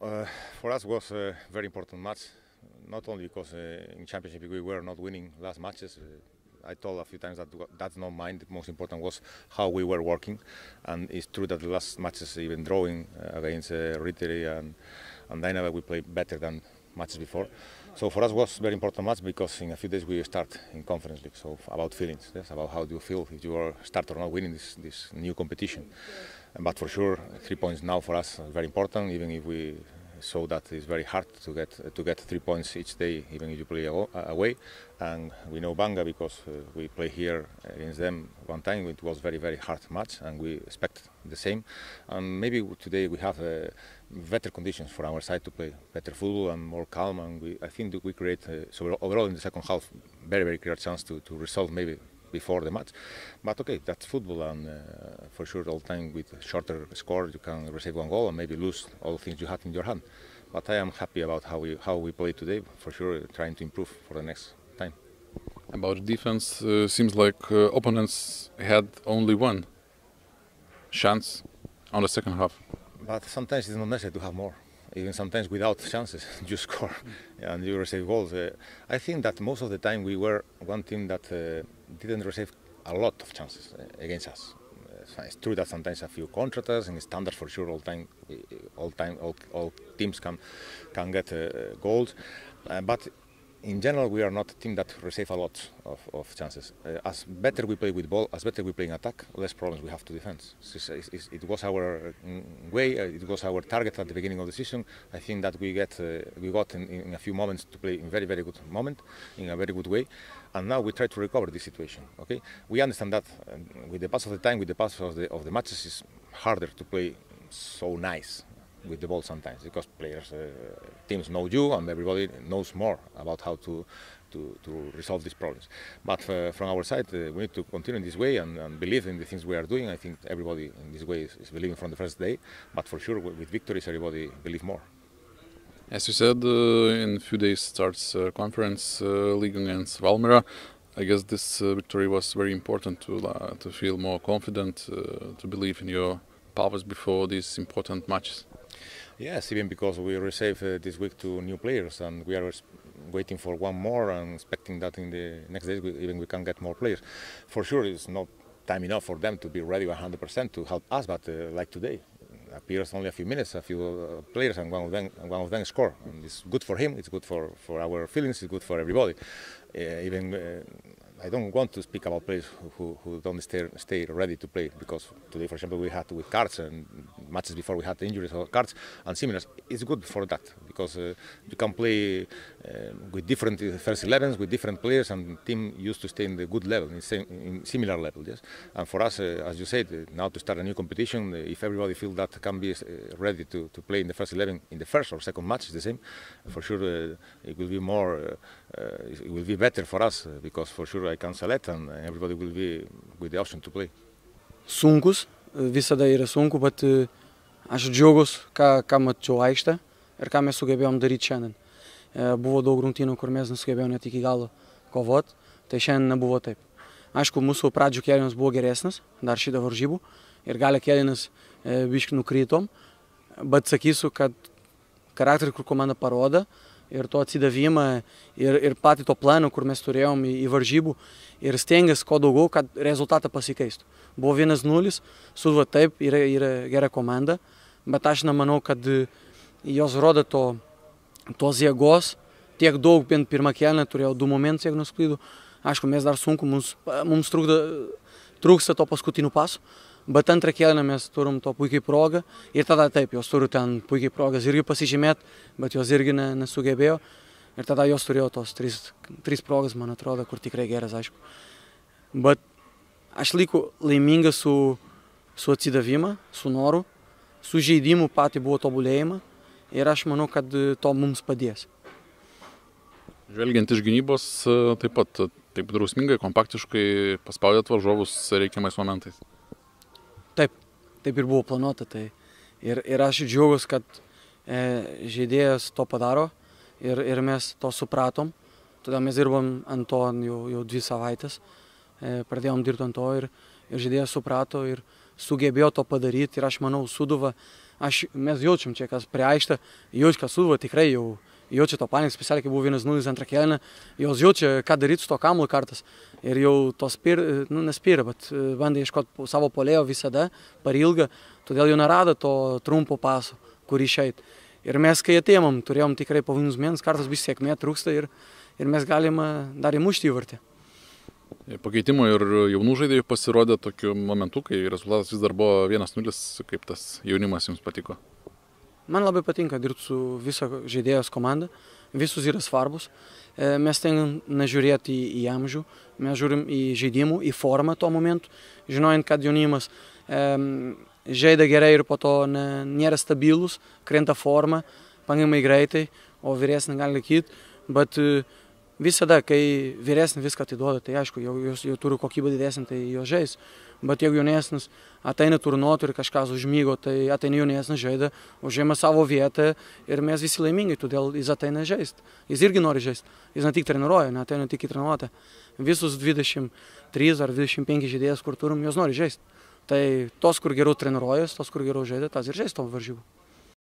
Uh, for us was a very important match, not only because uh, in championship we were not winning last matches. Uh, I told a few times that that's not mine. The most important was how we were working, and it's true that the last matches, even drawing uh, against uh, and and Dynava, we played better than matches before. So for us was very important match because in a few days we start in Conference League. So about feelings, yes, about how do you feel if you are start or not winning this, this new competition. But for sure, three points now for us are very important, even if we so that it's very hard to get to get three points each day, even if you play away. And we know Banga because uh, we play here uh, against them one time. It was very very hard match, and we expect the same. And maybe today we have uh, better conditions for our side to play better football and more calm. And we, I think that we create uh, so overall in the second half very very clear chance to, to resolve maybe before the match. But okay, that's football, and uh, for sure, all time with shorter score, you can receive one goal and maybe lose all things you had in your hand. But I am happy about how we how we played today. For sure, trying to improve for the next time. About defense, uh, seems like uh, opponents had only one chance on the second half. But sometimes it's not necessary to have more even sometimes without chances, you score mm. and you receive goals. Uh, I think that most of the time we were one team that uh, didn't receive a lot of chances eh, against us. Eh, it's true that sometimes a few contractors and standard for sure all time, eh, all time, all, all teams can can get uh, goals, uh, but in general, we are not a team that receive a lot of, of chances. Uh, as better we play with ball, as better we play in attack, less problems we have to defend. It's, it's, it was our mm, way, uh, it was our target at the beginning of the season. I think that we get uh, we got in, in, a few moments to play in very very good moment, in a very good way, and now we try to recover this situation. Okay, we understand that um, with the pass of the time, with the pass of the of the matches, it's harder to play so nice with the ball sometimes because players, uh, teams know you and everybody knows more about how to to, to resolve these problems. But uh, from our side, uh, we need to continue in this way and, and, believe in the things we are doing. I think everybody in this way is, is believing from the first day. But for sure, with victories, everybody believes more. As you said, uh, in a few days starts uh, conference league against Valmiera. I guess this uh, victory was very important to uh, to feel more confident, uh, to believe in your powers before these important matches. Yes, even because we received uh, this week two new players, and we are waiting for one more and expecting that in the next days we, even we can get more players. For sure, it's not time enough for them to be ready 100% to help us, but uh, like today, appears only a few minutes, a few uh, players, and one of them, one of them score. And it's good for him. It's good for, for our feelings. It's good for everybody. Uh, even uh, I don't want to speak about players who, who, don't stay, stay ready to play because today, for example, we had with cards and matches before we had injuries or cards and similar. It's good for that because uh, you can play uh, with different uh, first 11s, with different players, and team used to stay in the good level, in, same, in similar level. Yes, and for us, uh, as you said, uh, now to start a new competition, uh, if everybody feel that can be ready to, to play in the first 11 in the first or second match, it's the same. For sure, it will be more, it will be better for us because for sure I can select and everybody will be with the option to play. Sunkus visada yra sunku, bet Aš džiaugus, ką, ką mačiau aikštę ir ką mes sugebėjom daryti šiandien. E, buvo daug rungtynių, kur mes nesugebėjome net iki galo kovot, tai šiandien nebuvo taip. Aišku, mūsų pradžių kėlinis buvo geresnis, dar šitą varžybų, ir gali kėlinis e, biški nukrytom, bet sakysiu, kad charakterį, kur komanda parodo, ir to atsidavimą ir, ir patį to planą, kur mes turėjom į, į varžybų ir stengiasi kuo daugiau, kad rezultatą pasikeistų. Buvo 1-0, Sudva taip yra, yra gera komanda, bet aš nemanau, kad e, jos rodo to, tos jėgos, tiek daug, bent pirmą kelią turėjau du momentus, jeigu nesklydau. Aišku, mes dar sunku, mums, mums trukdo, trūksta to paskutinių pasų, bet antrą kėlinį mes turim to puikiai progą ir tada taip, jos turi ten puikiai progas irgi pasižymėti, bet jos irgi ne, nesugebėjo ir tada jos turėjo tos trys, trys progas, man atrodo, kur tikrai geras, aišku. Bet aš laiku laimingą su, su atsidavimą, su noru, su žaidimu patį buvo tobulėjimą ir aš manau, kad e, to mums padės. Žvelgiant iš gynybos, e, taip pat e, taip drausmingai, kompaktiškai paspaudėt varžovus reikiamais momentais taip ir buvo planuota. Tai. Ir, ir aš džiaugiuosi, kad e, žaidėjas to padaro ir, ir mes to supratom. Tada mes dirbom ant to jau, jau dvi savaitės, e, pradėjom dirbti ant to ir, ir žaidėjas suprato ir sugebėjo to padaryti. Ir aš manau, suduva, aš, mes jaučiam čia, kas prie aikštę, jaučiu, kad suduva tikrai jau и очи Топанин, списали кога бил 1-0 за Антракелена, и озјоче ка да рицто каму картас. Jer jau to spir, nu, nespyrė, bet bandė eh, ieškoti savo polėjo visada, per ilgą, todėl jau nerado to trumpo paso, kur išeit. Ir mes, kai atėjom, turėjom tikrai pavojingus mėnesius, kartas vis sėkmė trūksta ir, ir mes galime dar įmušti įvartį. Pakeitimo ir eh, jaunų žaidėjų pasirodė tokiu eh, momentu, kai rezultatas vis dar buvo 1-0, kaip tas jaunimas jums patiko. Man labai patinka dirbti su viso žaidėjos komanda, visus yra svarbus. E, mes ten nežiūrėti į, į amžių, mes žiūrim į žaidimų, į formą tuo momentu, žinojant, kad jaunimas e, žaidė gerai ir po to ne, nėra stabilus, krenta forma, pangamai greitai, o vyresnė gali laikyti, bet e, visada, kai vyresnis viską atiduoda, tai aišku, jau, jau, jau turi kokybę didesnį, tai jo žais. Bet jeigu jaunesnis ateina turnuotų ir kažkas užmygo, tai ateina jaunesnis žaidė, užima savo vietą ir mes visi laimingi, todėl jis ateina žaisti. Jis irgi nori žaisti. Jis ne tik treniruoja, ne ateina tik į treniruotę. Visus 23 ar 25 žaidėjus, kur turim, jos nori žaisti. Tai tos, kur geriau treniruojas, tos, kur geriau žaidė, tas ir žais tom varžybu.